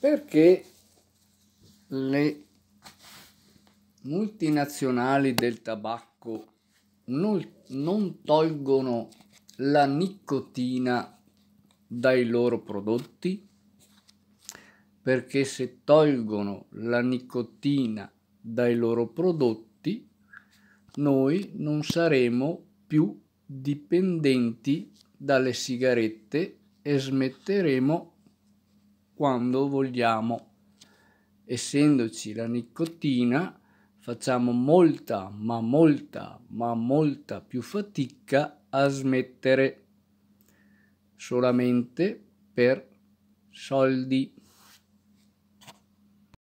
perché le multinazionali del tabacco non, non tolgono la nicotina dai loro prodotti? Perché se tolgono la nicotina dai loro prodotti, noi non saremo più dipendenti dalle sigarette e smetteremo quando vogliamo. Essendoci la nicotina, facciamo molta, ma molta, ma molta più fatica a smettere solamente per soldi.